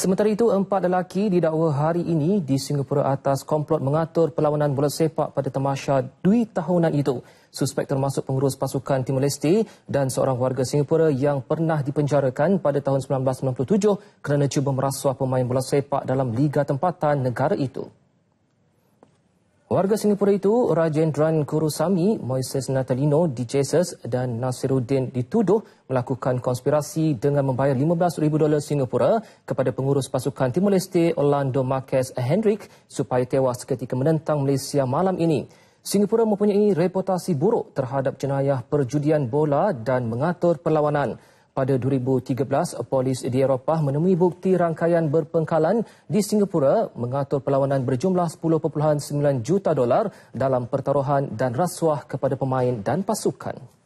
Sementara itu, empat lelaki didakwa hari ini di Singapura atas komplot mengatur perlawanan bola sepak pada temasya dui tahunan itu. Suspek termasuk pengurus pasukan Timor Leste dan seorang warga Singapura yang pernah dipenjarakan pada tahun 1997 kerana cuba merasuah pemain bola sepak dalam liga tempatan negara itu. Warga Singapura itu, Rajendran Kurusami, Moises Natalino, Dijesus dan Nasiruddin dituduh melakukan konspirasi dengan membayar 15,000 dolar Singapura kepada pengurus pasukan Timor Leste Orlando Marquez Hendrik supaya tewas ketika menentang Malaysia malam ini. Singapura mempunyai reputasi buruk terhadap jenayah perjudian bola dan mengatur perlawanan pada 2013, polis di Eropah menemui bukti rangkaian berpengkalan di Singapura mengatur perlawanan berjumlah 10.9 juta dolar dalam pertaruhan dan rasuah kepada pemain dan pasukan.